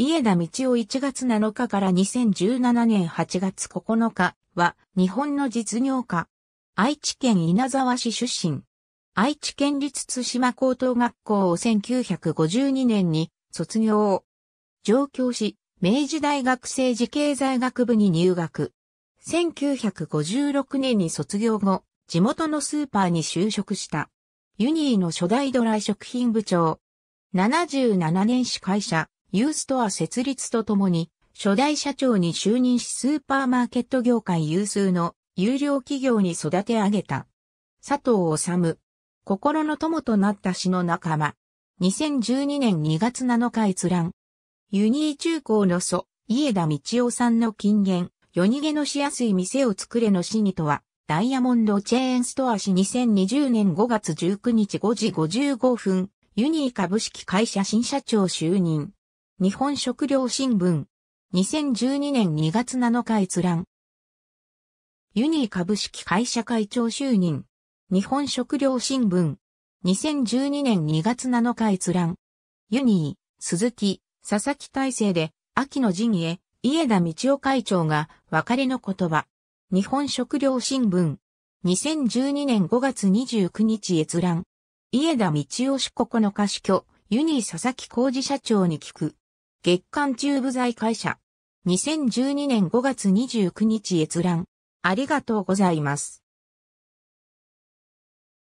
家田道夫1月7日から2017年8月9日は日本の実業家。愛知県稲沢市出身。愛知県立津島高等学校を1952年に卒業。上京し、明治大学政治経済学部に入学。1956年に卒業後、地元のスーパーに就職した。ユニーの初代ドライ食品部長。77年市会社。ユーストア設立とともに、初代社長に就任しスーパーマーケット業界有数の有料企業に育て上げた。佐藤治。心の友となった詩の仲間。2012年2月7日閲覧。ユニー中高の祖、家田道夫さんの金言、夜逃げのしやすい店を作れの詩にとは、ダイヤモンドチェーンストア氏2020年5月19日5時55分、ユニー株式会社新社長就任。日本食料新聞。2012年2月7日閲覧。ユニー株式会社会長就任。日本食料新聞。2012年2月7日閲覧。ユニー、鈴木、佐々木大成で、秋の陣へ、家田道夫会長が、別れの言葉。日本食料新聞。2012年5月29日閲覧。家田道夫氏9日死去、ユニー佐々木工事社長に聞く。月刊中部財会社。2012年5月29日閲覧。ありがとうございます。